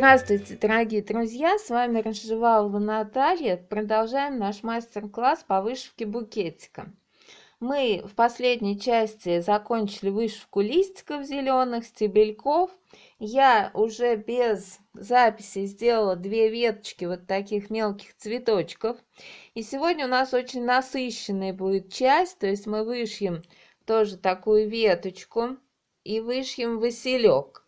Здравствуйте, дорогие друзья! С вами Рожевалова Наталья. Продолжаем наш мастер-класс по вышивке букетика. Мы в последней части закончили вышивку листиков зеленых, стебельков. Я уже без записи сделала две веточки вот таких мелких цветочков. И сегодня у нас очень насыщенная будет часть, то есть мы вышьем тоже такую веточку и вышьем василек.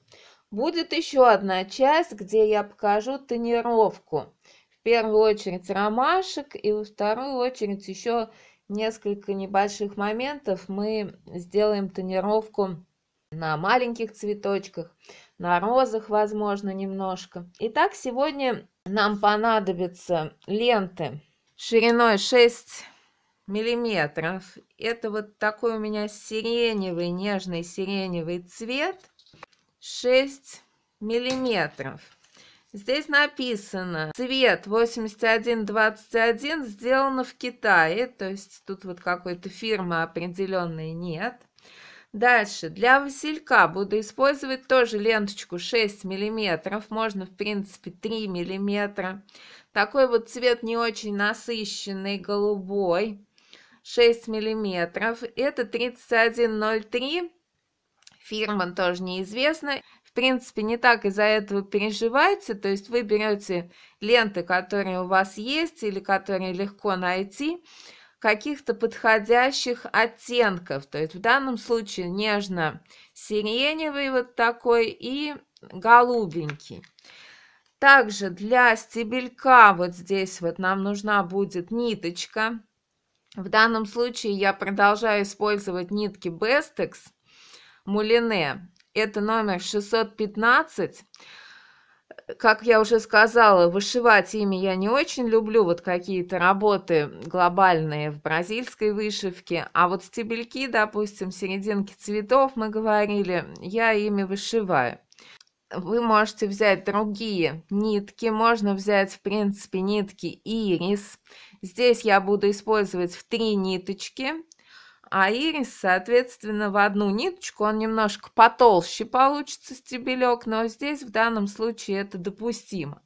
Будет еще одна часть, где я покажу тонировку. В первую очередь ромашек и во вторую очередь еще несколько небольших моментов мы сделаем тонировку на маленьких цветочках, на розах, возможно, немножко. Итак, сегодня нам понадобятся ленты шириной 6 миллиметров. Это вот такой у меня сиреневый, нежный сиреневый цвет. 6 миллиметров. Здесь написано, цвет 8121 сделано в Китае, то есть тут вот какой-то фирмы определенной нет. Дальше, для василька буду использовать тоже ленточку 6 миллиметров, можно в принципе 3 миллиметра. Такой вот цвет не очень насыщенный, голубой, 6 миллиметров. Это 3103 фирма тоже неизвестна. В принципе, не так из-за этого переживайте, то есть вы берете ленты, которые у вас есть или которые легко найти, каких-то подходящих оттенков, то есть в данном случае нежно-сиреневый вот такой и голубенький. Также для стебелька вот здесь вот нам нужна будет ниточка. В данном случае я продолжаю использовать нитки Bestex. Мулине. Это номер 615. Как я уже сказала, вышивать ими я не очень люблю, вот какие-то работы глобальные в бразильской вышивке, а вот стебельки, допустим, серединки цветов, мы говорили, я ими вышиваю вы можете взять другие нитки, можно взять, в принципе, нитки ирис. Здесь я буду использовать в три ниточки, а ирис, соответственно, в одну ниточку, он немножко потолще получится стебелек, но здесь в данном случае это допустимо.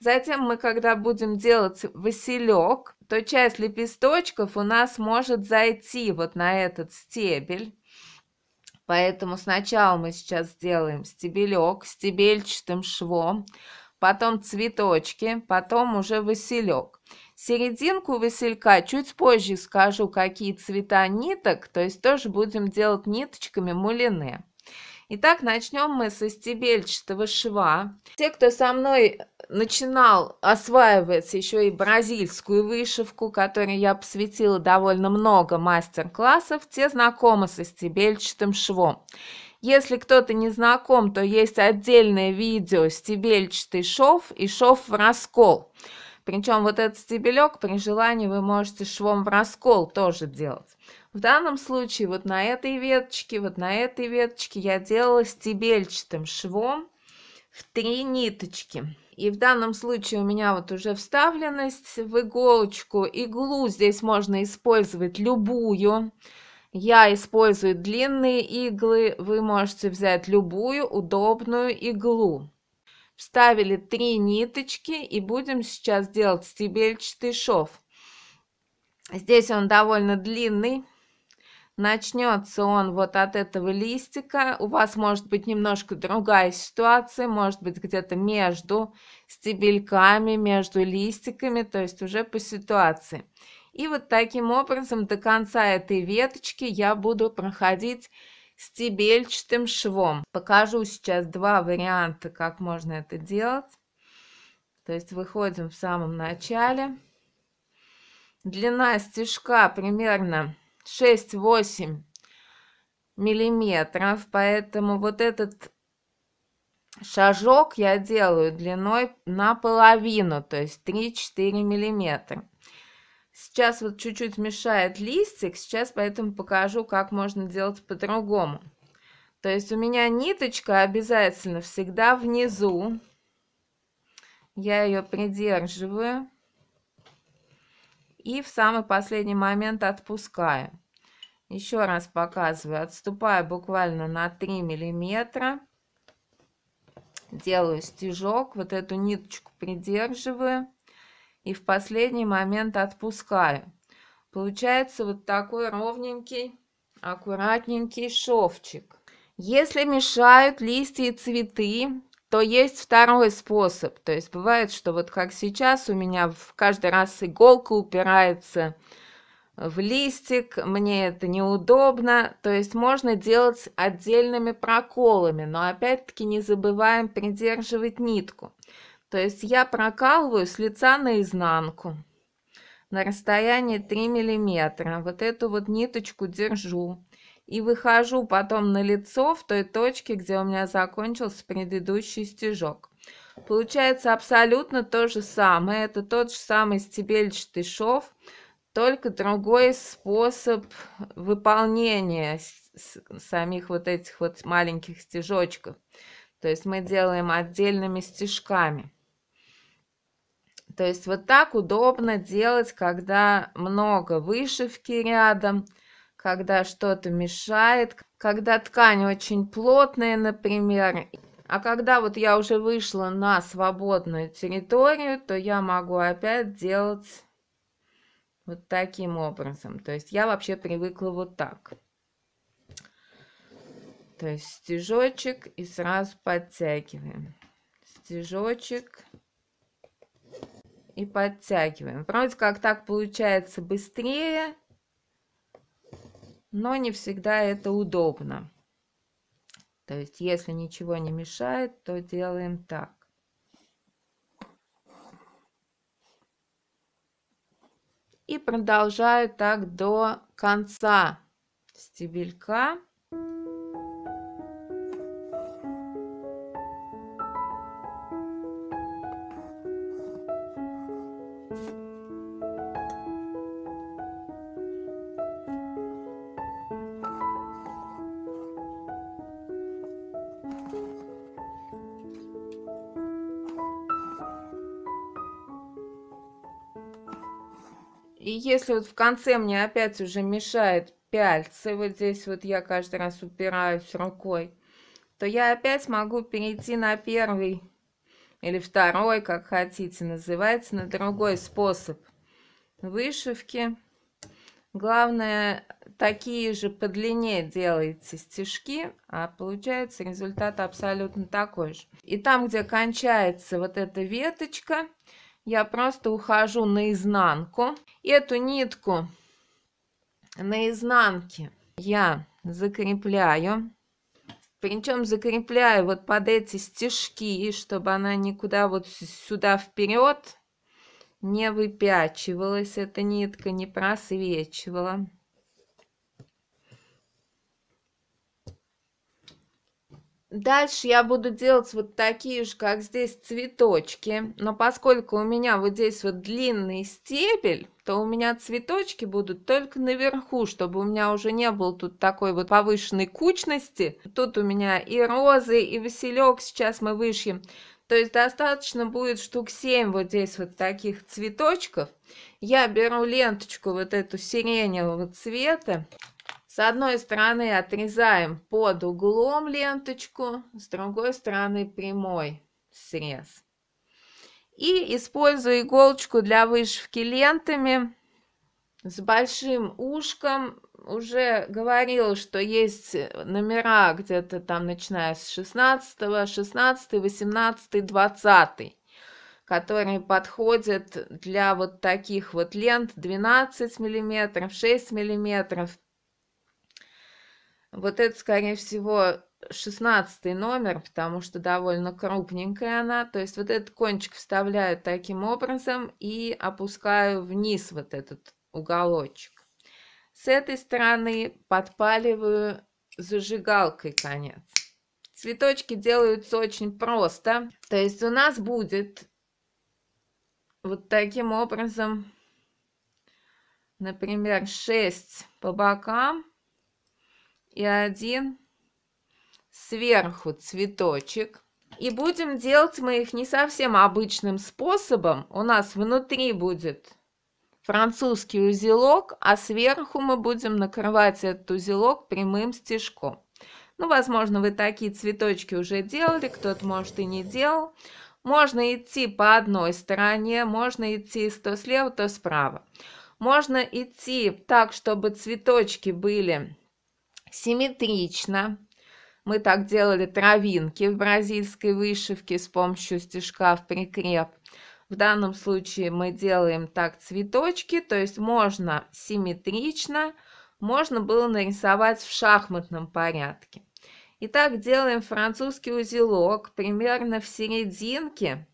Затем мы, когда будем делать василек, то часть лепесточков у нас может зайти вот на этот стебель. Поэтому сначала мы сейчас сделаем стебелек стебельчатым швом, потом цветочки, потом уже василек. Серединку василька чуть позже скажу, какие цвета ниток, то есть тоже будем делать ниточками мулины. Итак, начнем мы со стебельчатого шва. Те, кто со мной начинал осваивать еще и бразильскую вышивку, которой я посвятила довольно много мастер-классов, те знакомы со стебельчатым швом. Если кто-то не знаком, то есть отдельное видео «Стебельчатый шов» и «Шов в раскол». Причем вот этот стебелек при желании вы можете швом в раскол тоже делать. В данном случае вот на этой веточке, вот на этой веточке я делала стебельчатым швом в три ниточки. И в данном случае у меня вот уже вставленность в иголочку. Иглу здесь можно использовать любую. Я использую длинные иглы, вы можете взять любую удобную иглу вставили 3 ниточки и будем сейчас делать стебельчатый шов. Здесь он довольно длинный. Начнется он вот от этого листика. У вас может быть немножко другая ситуация, может быть где-то между стебельками, между листиками, то есть уже по ситуации. И вот таким образом до конца этой веточки я буду проходить стебельчатым швом. Покажу сейчас два варианта, как можно это делать. То есть выходим в самом начале. Длина стежка примерно 6-8 миллиметров, поэтому вот этот шажок я делаю длиной наполовину, то есть 3-4 миллиметра. Сейчас вот чуть-чуть мешает листик, сейчас поэтому покажу, как можно делать по-другому. То есть у меня ниточка обязательно всегда внизу. Я ее придерживаю и в самый последний момент отпускаю. Еще раз показываю, отступаю буквально на 3 миллиметра. Делаю стежок, вот эту ниточку придерживаю и в последний момент отпускаю. Получается вот такой ровненький, аккуратненький шовчик. Если мешают листья и цветы, то есть второй способ. То есть бывает, что вот как сейчас у меня в каждый раз иголка упирается в листик, мне это неудобно, то есть можно делать отдельными проколами, но опять-таки не забываем придерживать нитку. То есть я прокалываю с лица наизнанку на расстоянии 3 миллиметра. Вот эту вот ниточку держу. И выхожу потом на лицо в той точке, где у меня закончился предыдущий стежок. Получается абсолютно то же самое. Это тот же самый стебельчатый шов, только другой способ выполнения самих вот этих вот маленьких стежочков. То есть мы делаем отдельными стежками. То есть вот так удобно делать, когда много вышивки рядом, когда что-то мешает, когда ткань очень плотная, например. А когда вот я уже вышла на свободную территорию, то я могу опять делать вот таким образом. То есть я вообще привыкла вот так. То есть стежочек и сразу подтягиваем. Стежочек и подтягиваем. Вроде как так получается быстрее, но не всегда это удобно. То есть, если ничего не мешает, то делаем так. И продолжаю так до конца стебелька. если вот в конце мне опять уже мешает пяльцы, вот здесь вот я каждый раз упираюсь рукой, то я опять могу перейти на первый или второй, как хотите, называется, на другой способ вышивки. Главное, такие же по длине делаете стежки, а получается результат абсолютно такой же. И там, где кончается вот эта веточка, я просто ухожу наизнанку. Эту нитку наизнанке я закрепляю. Причем закрепляю вот под эти стежки, чтобы она никуда вот сюда вперед не выпячивалась эта нитка, не просвечивала. Дальше я буду делать вот такие же, как здесь, цветочки. Но поскольку у меня вот здесь вот длинный стебель, то у меня цветочки будут только наверху, чтобы у меня уже не было тут такой вот повышенной кучности. Тут у меня и розы, и василек сейчас мы вышьем. То есть достаточно будет штук 7 вот здесь вот таких цветочков. Я беру ленточку вот эту сиреневого цвета с одной стороны отрезаем под углом ленточку, с другой стороны прямой срез. И использую иголочку для вышивки лентами с большим ушком. Уже говорил, что есть номера где-то там, начиная с 16, 16, 18, 20 которые подходят для вот таких вот лент 12 миллиметров, 6 миллиметров, вот это, скорее всего, шестнадцатый номер, потому что довольно крупненькая она. То есть вот этот кончик вставляю таким образом и опускаю вниз вот этот уголочек. С этой стороны подпаливаю зажигалкой конец. Цветочки делаются очень просто. То есть у нас будет вот таким образом, например, 6 по бокам и один сверху цветочек. И будем делать мы их не совсем обычным способом. У нас внутри будет французский узелок, а сверху мы будем накрывать этот узелок прямым стежком. Ну, возможно, вы такие цветочки уже делали, кто-то, может, и не делал. Можно идти по одной стороне, можно идти то слева, то справа. Можно идти так, чтобы цветочки были симметрично. Мы так делали травинки в бразильской вышивке с помощью стежка в прикреп. В данном случае мы делаем так цветочки, то есть можно симметрично, можно было нарисовать в шахматном порядке. Итак, делаем французский узелок примерно в серединке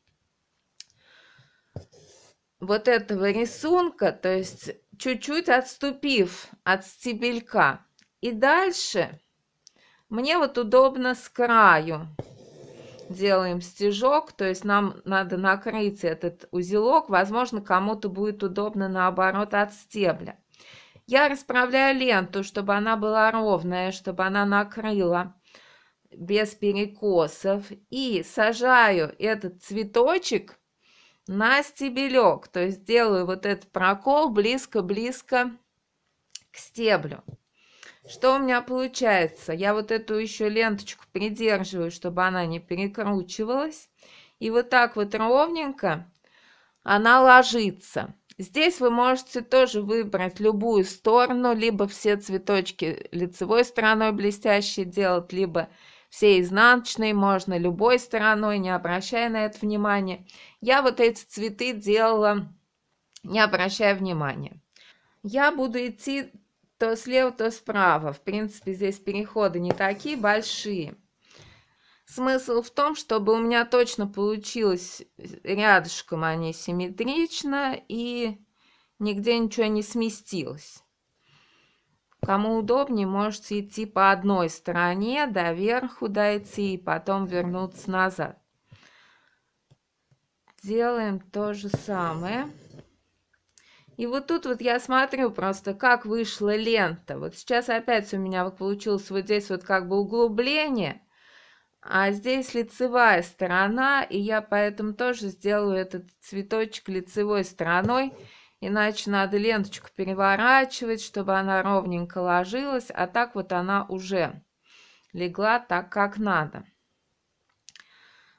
вот этого рисунка, то есть чуть-чуть отступив от стебелька. И дальше мне вот удобно с краю делаем стежок, то есть нам надо накрыть этот узелок, возможно, кому-то будет удобно наоборот от стебля. Я расправляю ленту, чтобы она была ровная, чтобы она накрыла без перекосов. И сажаю этот цветочек на стебелек, то есть делаю вот этот прокол близко-близко к стеблю. Что у меня получается? Я вот эту еще ленточку придерживаю, чтобы она не перекручивалась. И вот так вот ровненько она ложится. Здесь вы можете тоже выбрать любую сторону, либо все цветочки лицевой стороной блестящие делать, либо все изнаночные, можно любой стороной, не обращая на это внимания. Я вот эти цветы делала, не обращая внимания. Я буду идти то слева, то справа. В принципе, здесь переходы не такие большие. Смысл в том, чтобы у меня точно получилось рядышком они а симметрично и нигде ничего не сместилось. Кому удобнее, можете идти по одной стороне, до верху дойти и потом вернуться назад. Делаем то же самое. И вот тут вот я смотрю просто, как вышла лента. Вот сейчас опять у меня получилось вот здесь вот как бы углубление, а здесь лицевая сторона, и я поэтому тоже сделаю этот цветочек лицевой стороной. Иначе надо ленточку переворачивать, чтобы она ровненько ложилась, а так вот она уже легла так, как надо.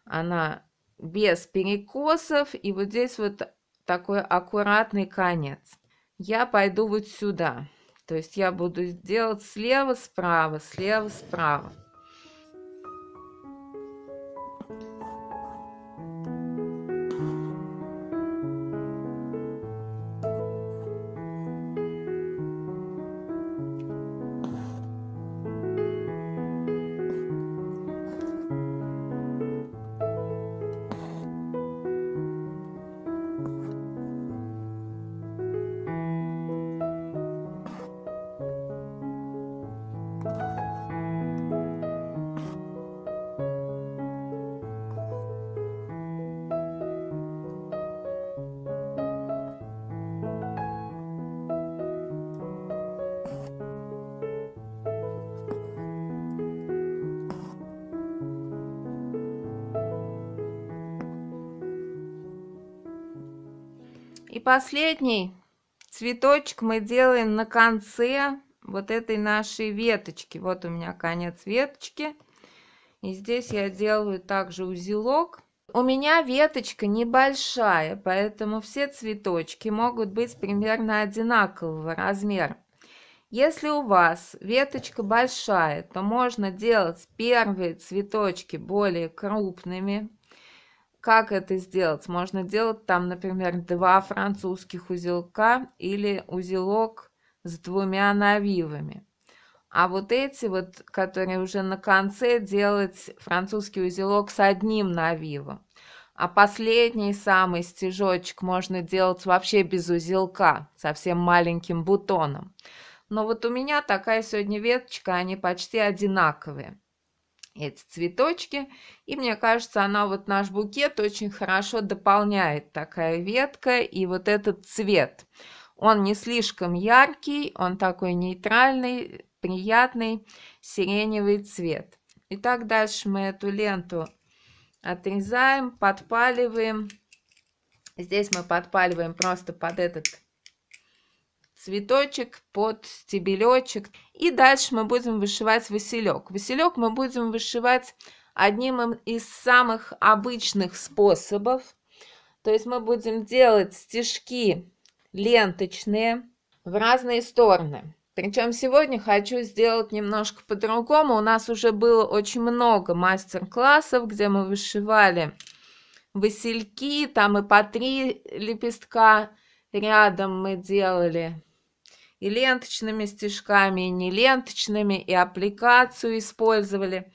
Она без перекосов, и вот здесь вот такой аккуратный конец. Я пойду вот сюда. То есть я буду делать слева-справа, слева-справа. И последний цветочек мы делаем на конце вот этой нашей веточки. Вот у меня конец веточки. И здесь я делаю также узелок. У меня веточка небольшая, поэтому все цветочки могут быть примерно одинакового размера. Если у вас веточка большая, то можно делать первые цветочки более крупными, как это сделать? Можно делать там, например, два французских узелка или узелок с двумя навивами. А вот эти вот, которые уже на конце, делать французский узелок с одним навивом. А последний самый стежочек можно делать вообще без узелка, совсем маленьким бутоном. Но вот у меня такая сегодня веточка, они почти одинаковые эти цветочки. И мне кажется, она вот наш букет очень хорошо дополняет такая ветка и вот этот цвет. Он не слишком яркий, он такой нейтральный, приятный сиреневый цвет. Итак, дальше мы эту ленту отрезаем, подпаливаем. Здесь мы подпаливаем просто под этот цветочек под стебелечек. И дальше мы будем вышивать василек. Василек мы будем вышивать одним из самых обычных способов. То есть мы будем делать стежки ленточные в разные стороны. Причем сегодня хочу сделать немножко по-другому. У нас уже было очень много мастер-классов, где мы вышивали васильки, там и по три лепестка рядом мы делали и ленточными стежками, и не ленточными, и аппликацию использовали.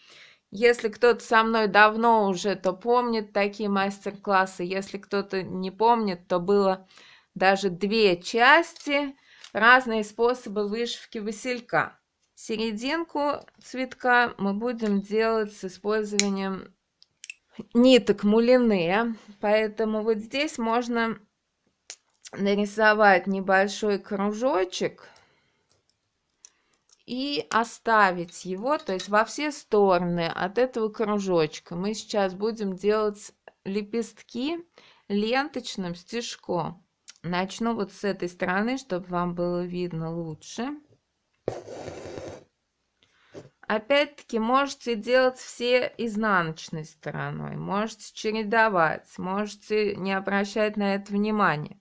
Если кто-то со мной давно уже, то помнит такие мастер-классы. Если кто-то не помнит, то было даже две части, разные способы вышивки василька. Серединку цветка мы будем делать с использованием ниток мулине, поэтому вот здесь можно нарисовать небольшой кружочек и оставить его, то есть во все стороны от этого кружочка. Мы сейчас будем делать лепестки ленточным стежком. Начну вот с этой стороны, чтобы вам было видно лучше. Опять-таки можете делать все изнаночной стороной, можете чередовать, можете не обращать на это внимания.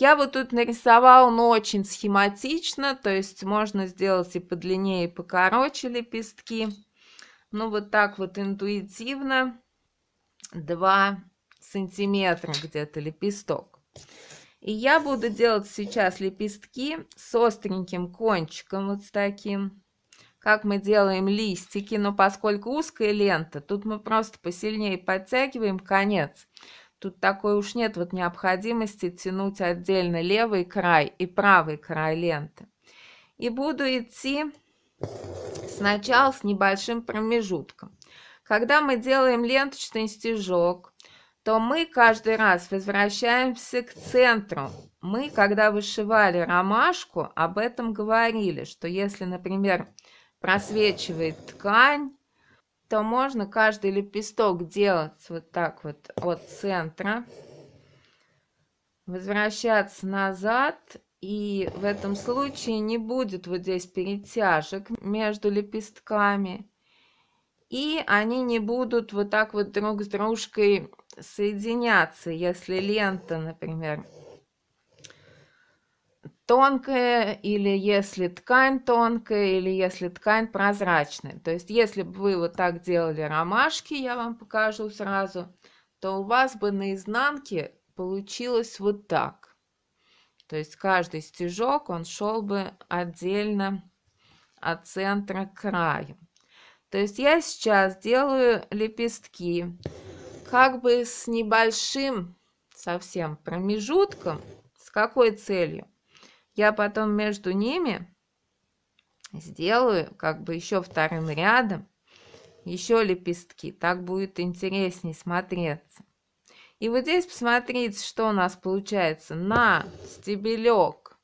Я вот тут нарисовал, но очень схематично, то есть можно сделать и подлиннее, и покороче лепестки. Ну, вот так вот интуитивно 2 сантиметра где-то лепесток. И я буду делать сейчас лепестки с остреньким кончиком, вот с таким, как мы делаем листики, но поскольку узкая лента, тут мы просто посильнее подтягиваем конец. Тут такой уж нет вот необходимости тянуть отдельно левый край и правый край ленты. И буду идти сначала с небольшим промежутком. Когда мы делаем ленточный стежок, то мы каждый раз возвращаемся к центру. Мы, когда вышивали ромашку, об этом говорили, что если, например, просвечивает ткань, то можно каждый лепесток делать вот так вот от центра, возвращаться назад, и в этом случае не будет вот здесь перетяжек между лепестками, и они не будут вот так вот друг с дружкой соединяться, если лента, например, тонкая, или если ткань тонкая, или если ткань прозрачная. То есть, если бы вы вот так делали ромашки, я вам покажу сразу, то у вас бы на изнанке получилось вот так. То есть, каждый стежок, он шел бы отдельно от центра к краю. То есть, я сейчас делаю лепестки как бы с небольшим совсем промежутком. С какой целью? я потом между ними сделаю как бы еще вторым рядом еще лепестки. Так будет интереснее смотреться. И вот здесь посмотрите, что у нас получается. На стебелек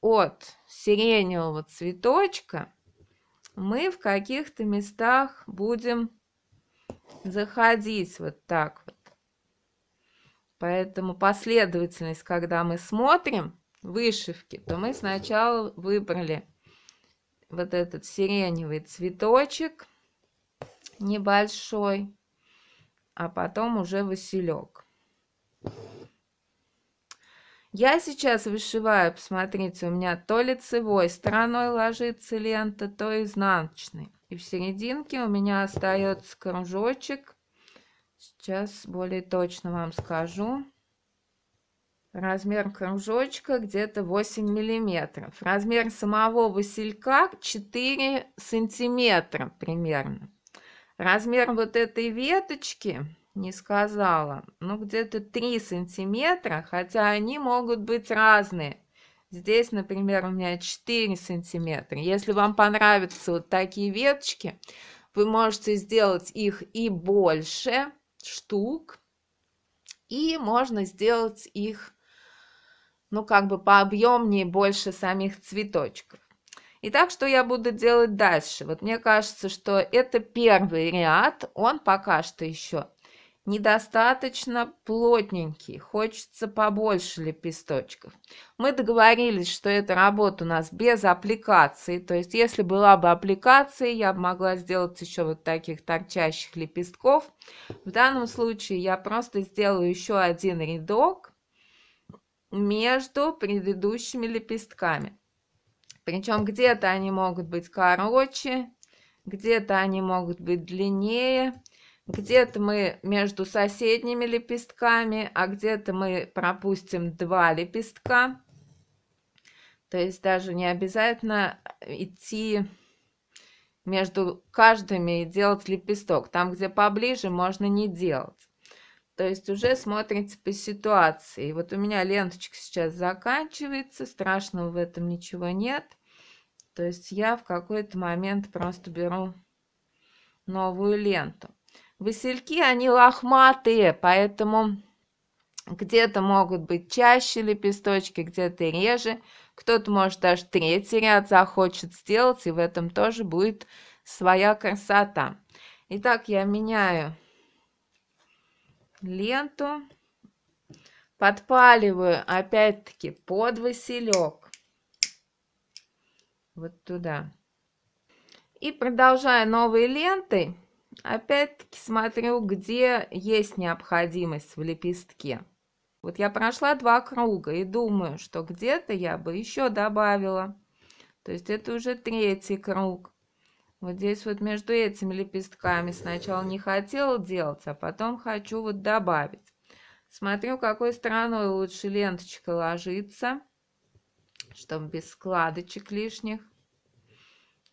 от сиреневого цветочка мы в каких-то местах будем заходить вот так вот. Поэтому последовательность, когда мы смотрим, вышивки, то мы сначала выбрали вот этот сиреневый цветочек небольшой, а потом уже василек. Я сейчас вышиваю, посмотрите, у меня то лицевой стороной ложится лента, то изнаночной. И в серединке у меня остается кружочек. Сейчас более точно вам скажу. Размер кружочка где-то 8 миллиметров. Размер самого василька 4 сантиметра примерно. Размер вот этой веточки, не сказала, ну где-то 3 сантиметра, хотя они могут быть разные. Здесь, например, у меня 4 сантиметра. Если вам понравятся вот такие веточки, вы можете сделать их и больше штук, и можно сделать их ну, как бы пообъемнее, больше самих цветочков. Итак, что я буду делать дальше? Вот мне кажется, что это первый ряд, он пока что еще недостаточно плотненький, хочется побольше лепесточков. Мы договорились, что эта работа у нас без аппликации, то есть если была бы аппликация, я бы могла сделать еще вот таких торчащих лепестков. В данном случае я просто сделаю еще один рядок, между предыдущими лепестками. Причем где-то они могут быть короче, где-то они могут быть длиннее, где-то мы между соседними лепестками, а где-то мы пропустим два лепестка. То есть даже не обязательно идти между каждыми и делать лепесток. Там, где поближе, можно не делать. То есть уже смотрите по ситуации. Вот у меня ленточка сейчас заканчивается, страшного в этом ничего нет. То есть я в какой-то момент просто беру новую ленту. Васильки, они лохматые, поэтому где-то могут быть чаще лепесточки, где-то реже. Кто-то, может, даже третий ряд захочет сделать, и в этом тоже будет своя красота. Итак, я меняю ленту, подпаливаю опять-таки под василек. Вот туда. И продолжая новой лентой, опять-таки смотрю, где есть необходимость в лепестке. Вот я прошла два круга и думаю, что где-то я бы еще добавила. То есть это уже третий круг. Вот здесь вот между этими лепестками сначала не хотел делать, а потом хочу вот добавить. Смотрю, какой стороной лучше ленточка ложится, чтобы без складочек лишних.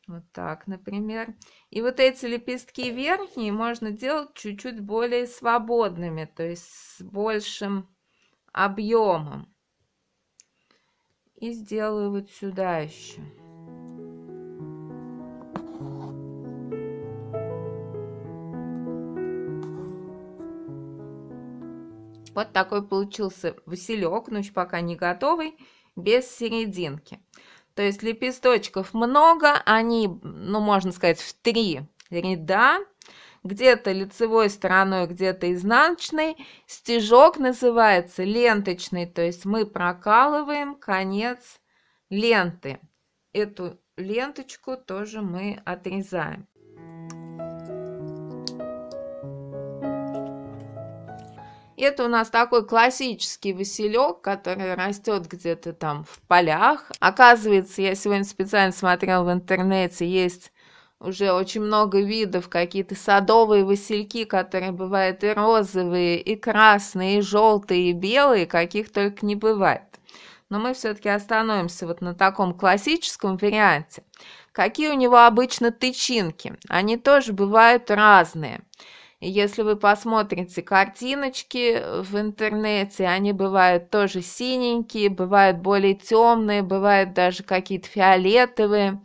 Вот так, например. И вот эти лепестки верхние можно делать чуть-чуть более свободными, то есть с большим объемом. И сделаю вот сюда еще. Вот такой получился василек, но еще пока не готовый, без серединки. То есть лепесточков много, они, ну, можно сказать, в три ряда, где-то лицевой стороной, где-то изнаночной. Стежок называется ленточный, то есть мы прокалываем конец ленты. Эту ленточку тоже мы отрезаем. Это у нас такой классический василек, который растет где-то там в полях. Оказывается, я сегодня специально смотрел в интернете, есть уже очень много видов, какие-то садовые васильки, которые бывают и розовые, и красные, и желтые, и белые, каких только не бывает. Но мы все-таки остановимся вот на таком классическом варианте. Какие у него обычно тычинки? Они тоже бывают разные. Если вы посмотрите картиночки э, в интернете, они бывают тоже синенькие, бывают более темные, бывают даже какие-то фиолетовые.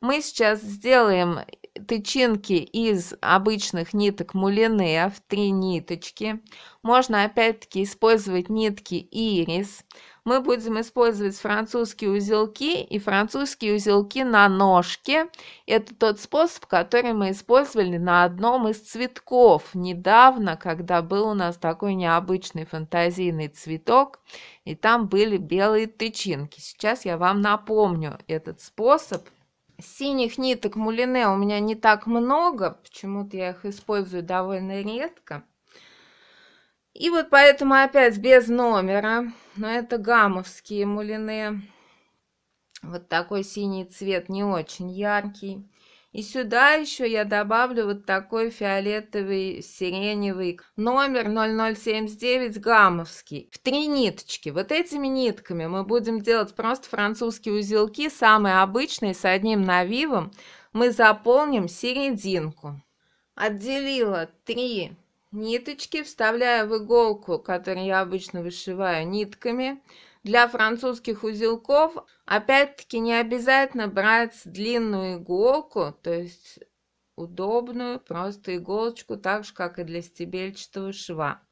Мы сейчас сделаем тычинки из обычных ниток мулине в три ниточки. Можно опять-таки использовать нитки ирис. Мы будем использовать французские узелки и французские узелки на ножке. Это тот способ, который мы использовали на одном из цветков недавно, когда был у нас такой необычный фантазийный цветок, и там были белые тычинки. Сейчас я вам напомню этот способ. Синих ниток мулине у меня не так много, почему-то я их использую довольно редко. И вот поэтому опять без номера, но это гамовские мулине. Вот такой синий цвет, не очень яркий. И сюда еще я добавлю вот такой фиолетовый сиреневый номер 0079 гамовский В три ниточки. Вот этими нитками мы будем делать просто французские узелки, самые обычные, с одним навивом. Мы заполним серединку. Отделила три ниточки, вставляя в иголку, которую я обычно вышиваю нитками для французских узелков опять-таки не обязательно брать длинную иголку, то есть удобную просто иголочку, так же, как и для стебельчатого шва.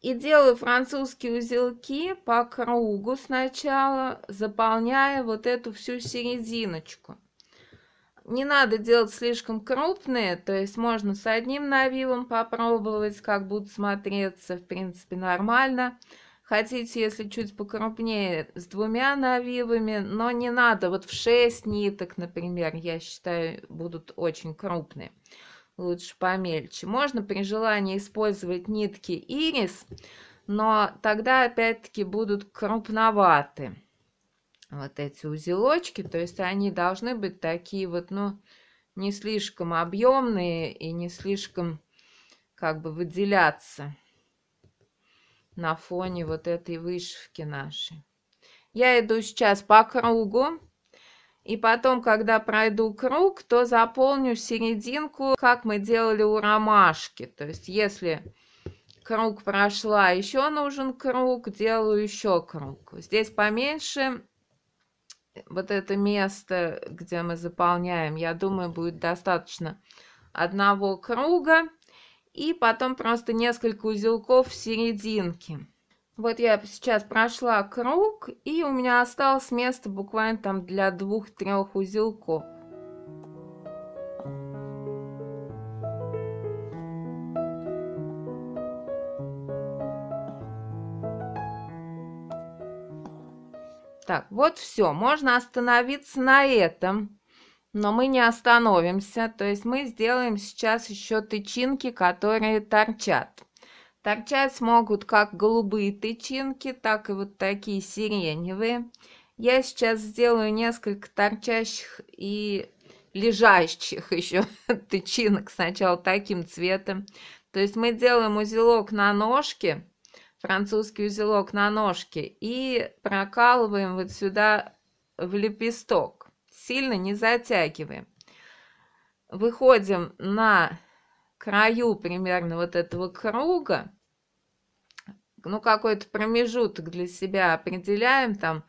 И делаю французские узелки по кругу сначала, заполняя вот эту всю серединочку. Не надо делать слишком крупные, то есть можно с одним навивом попробовать, как будут смотреться, в принципе, нормально. Нормально. Хотите, если чуть покрупнее, с двумя навивами, но не надо. Вот в 6 ниток, например, я считаю, будут очень крупные. Лучше помельче. Можно при желании использовать нитки ирис, но тогда опять-таки будут крупноваты вот эти узелочки. То есть они должны быть такие вот, ну, не слишком объемные и не слишком как бы выделяться на фоне вот этой вышивки нашей. Я иду сейчас по кругу. И потом, когда пройду круг, то заполню серединку, как мы делали у ромашки. То есть, если круг прошла, еще нужен круг, делаю еще круг. Здесь поменьше вот это место, где мы заполняем, я думаю, будет достаточно одного круга и потом просто несколько узелков в серединке. Вот я сейчас прошла круг, и у меня осталось место буквально там для двух-трех узелков. Так, вот все, можно остановиться на этом но мы не остановимся, то есть мы сделаем сейчас еще тычинки, которые торчат. Торчать могут как голубые тычинки, так и вот такие сиреневые. Я сейчас сделаю несколько торчащих и лежащих еще тычинок сначала таким цветом. То есть мы делаем узелок на ножке, французский узелок на ножке, и прокалываем вот сюда в лепесток сильно не затягиваем. Выходим на краю примерно вот этого круга, ну, какой-то промежуток для себя определяем, там,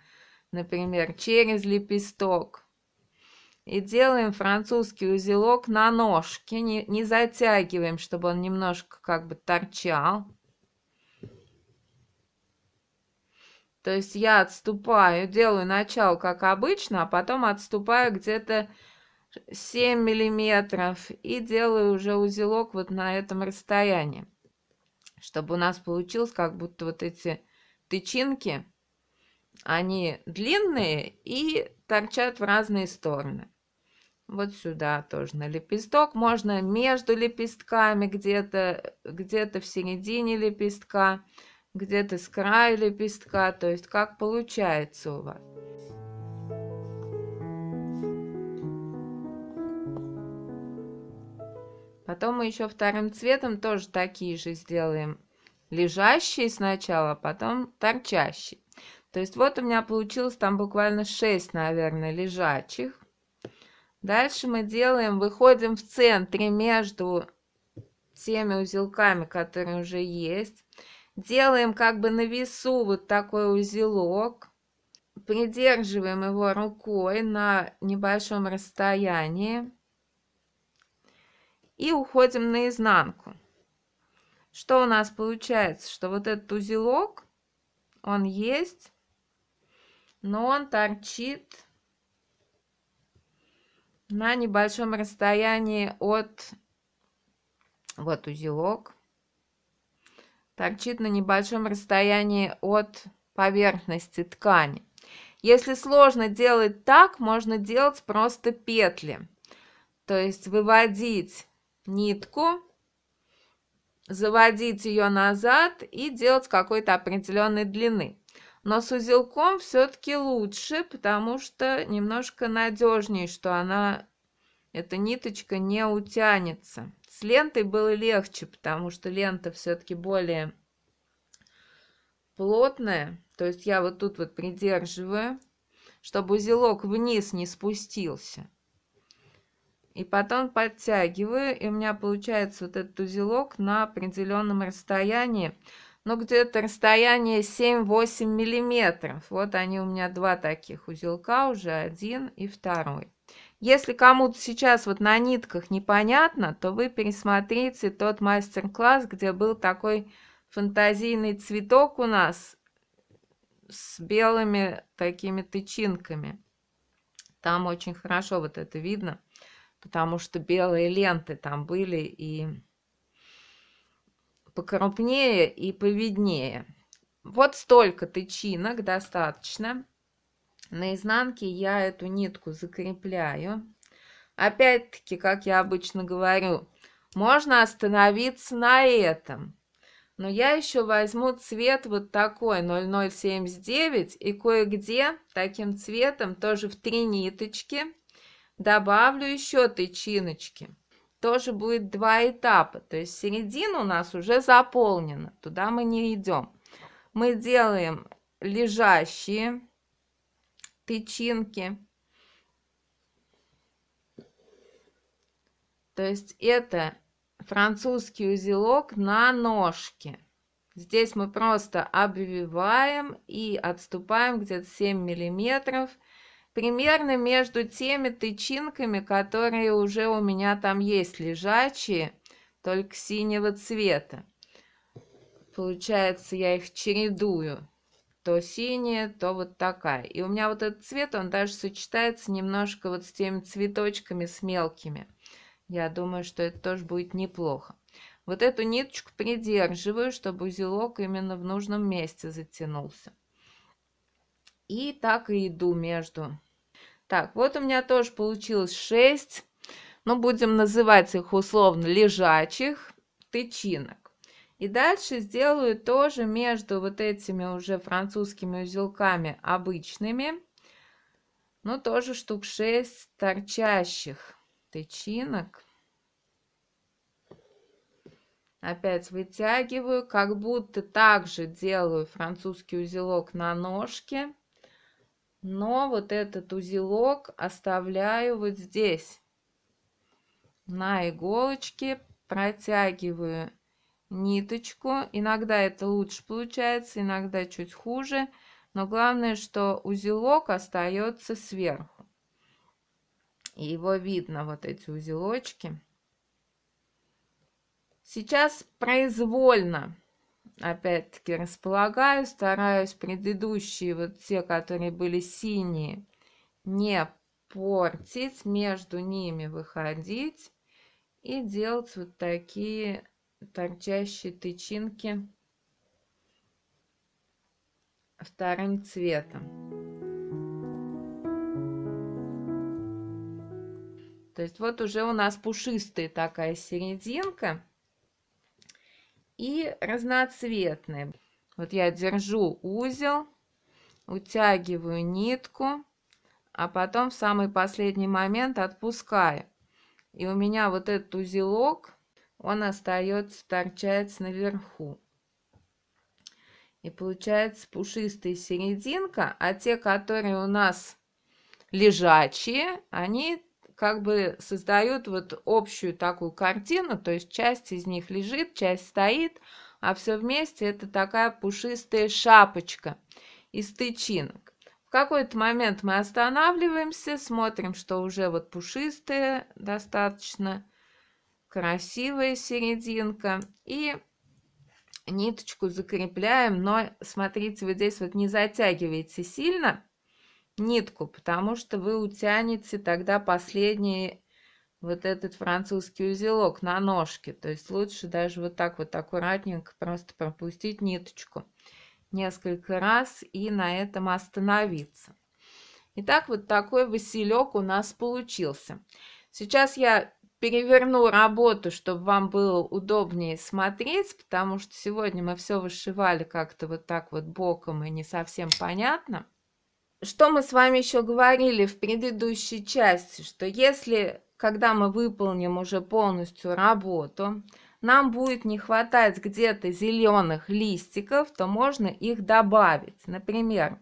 например, через лепесток. И делаем французский узелок на ножке, не, не затягиваем, чтобы он немножко как бы торчал. То есть я отступаю, делаю начало, как обычно, а потом отступаю где-то 7 миллиметров и делаю уже узелок вот на этом расстоянии, чтобы у нас получилось как будто вот эти тычинки, они длинные и торчат в разные стороны. Вот сюда тоже на лепесток. Можно между лепестками где-то, где-то в середине Лепестка где-то с края лепестка, то есть как получается у вас. Потом мы еще вторым цветом тоже такие же сделаем. Лежащие сначала, потом торчащие. То есть вот у меня получилось там буквально 6, наверное, лежачих. Дальше мы делаем, выходим в центре между теми узелками, которые уже есть. Делаем как бы на весу вот такой узелок. Придерживаем его рукой на небольшом расстоянии. И уходим на изнанку. Что у нас получается? Что вот этот узелок, он есть, но он торчит на небольшом расстоянии от вот узелок торчит на небольшом расстоянии от поверхности ткани. Если сложно делать так, можно делать просто петли. То есть выводить нитку, заводить ее назад и делать какой-то определенной длины. Но с узелком все-таки лучше, потому что немножко надежнее, что она, эта ниточка не утянется. С лентой было легче, потому что лента все-таки более плотная. То есть я вот тут вот придерживаю, чтобы узелок вниз не спустился. И потом подтягиваю, и у меня получается вот этот узелок на определенном расстоянии. Ну, где-то расстояние 7-8 миллиметров. Вот они у меня два таких узелка уже, один и второй. Если кому-то сейчас вот на нитках непонятно, то вы пересмотрите тот мастер-класс, где был такой фантазийный цветок у нас с белыми такими тычинками. Там очень хорошо вот это видно, потому что белые ленты там были и покрупнее, и повиднее. Вот столько тычинок достаточно. На изнанке я эту нитку закрепляю. Опять-таки, как я обычно говорю, можно остановиться на этом. Но я еще возьму цвет вот такой 0079 и кое-где таким цветом тоже в три ниточки добавлю еще тычиночки. Тоже будет два этапа, то есть середина у нас уже заполнена, туда мы не идем. Мы делаем лежащие тычинки. То есть это французский узелок на ножке. Здесь мы просто обвиваем и отступаем где-то 7 миллиметров. Примерно между теми тычинками, которые уже у меня там есть, лежачие, только синего цвета. Получается, я их чередую то синяя, то вот такая. И у меня вот этот цвет, он даже сочетается немножко вот с теми цветочками, с мелкими. Я думаю, что это тоже будет неплохо. Вот эту ниточку придерживаю, чтобы узелок именно в нужном месте затянулся. И так и иду между. Так, вот у меня тоже получилось 6, ну будем называть их условно лежачих тычинок. И дальше сделаю тоже между вот этими уже французскими узелками обычными. но тоже штук 6 торчащих тычинок. Опять вытягиваю, как будто также делаю французский узелок на ножке. Но вот этот узелок оставляю вот здесь. На иголочке протягиваю ниточку. Иногда это лучше получается, иногда чуть хуже. Но главное, что узелок остается сверху. И его видно, вот эти узелочки. Сейчас произвольно, опять-таки, располагаю, стараюсь предыдущие, вот те, которые были синие, не портить, между ними выходить и делать вот такие торчащие тычинки вторым цветом. То есть вот уже у нас пушистая такая серединка и разноцветные. Вот я держу узел, утягиваю нитку, а потом в самый последний момент отпускаю. И у меня вот этот узелок он остается торчать наверху. И получается пушистая серединка, а те, которые у нас лежачие, они как бы создают вот общую такую картину, то есть часть из них лежит, часть стоит, а все вместе это такая пушистая шапочка из тычинок. В какой-то момент мы останавливаемся, смотрим, что уже вот пушистые достаточно, красивая серединка. И ниточку закрепляем, но смотрите, вот здесь вот не затягивайте сильно нитку, потому что вы утянете тогда последний вот этот французский узелок на ножке. То есть лучше даже вот так вот аккуратненько просто пропустить ниточку несколько раз и на этом остановиться. Итак, вот такой василек у нас получился. Сейчас я переверну работу, чтобы вам было удобнее смотреть, потому что сегодня мы все вышивали как-то вот так вот боком и не совсем понятно. Что мы с вами еще говорили в предыдущей части, что если, когда мы выполним уже полностью работу, нам будет не хватать где-то зеленых листиков, то можно их добавить. Например,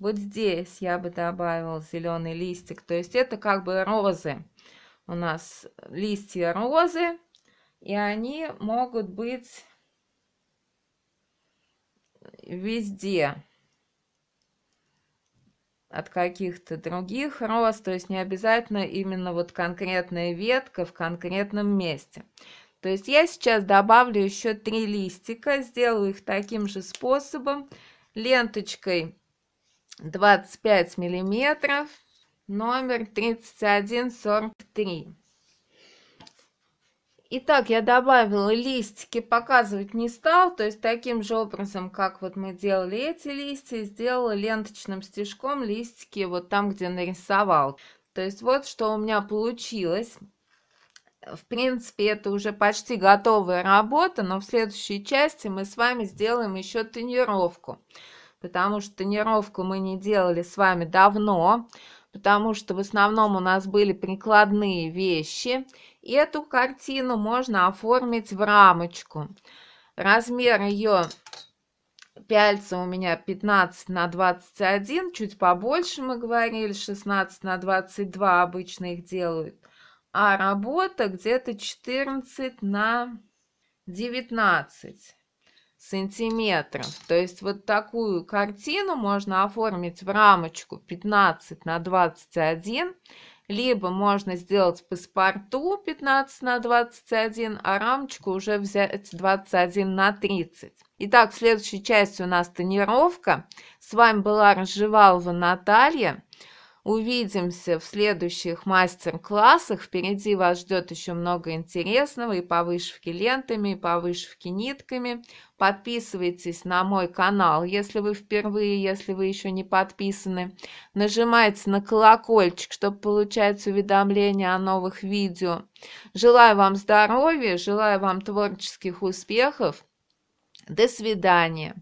вот здесь я бы добавила зеленый листик, то есть это как бы розы у нас листья розы, и они могут быть везде от каких-то других роз, то есть не обязательно именно вот конкретная ветка в конкретном месте. То есть я сейчас добавлю еще три листика, сделаю их таким же способом, ленточкой 25 миллиметров, номер 3143. Итак, я добавила листики, показывать не стал, то есть таким же образом, как вот мы делали эти листья, сделала ленточным стежком листики вот там, где нарисовал. То есть вот что у меня получилось. В принципе, это уже почти готовая работа, но в следующей части мы с вами сделаем еще тонировку, потому что тонировку мы не делали с вами давно потому что в основном у нас были прикладные вещи. Эту картину можно оформить в рамочку. Размер ее пяльца у меня 15 на 21, чуть побольше мы говорили, 16 на 22 обычно их делают. А работа где-то 14 на 19 сантиметров. То есть вот такую картину можно оформить в рамочку 15 на 21, либо можно сделать паспорту 15 на 21, а рамочку уже взять 21 на 30. Итак, в следующей части у нас тонировка. С вами была Ржевалова Наталья. Увидимся в следующих мастер-классах. Впереди вас ждет еще много интересного и по вышивке лентами, и по вышивке нитками. Подписывайтесь на мой канал, если вы впервые, если вы еще не подписаны. Нажимайте на колокольчик, чтобы получать уведомления о новых видео. Желаю вам здоровья, желаю вам творческих успехов. До свидания.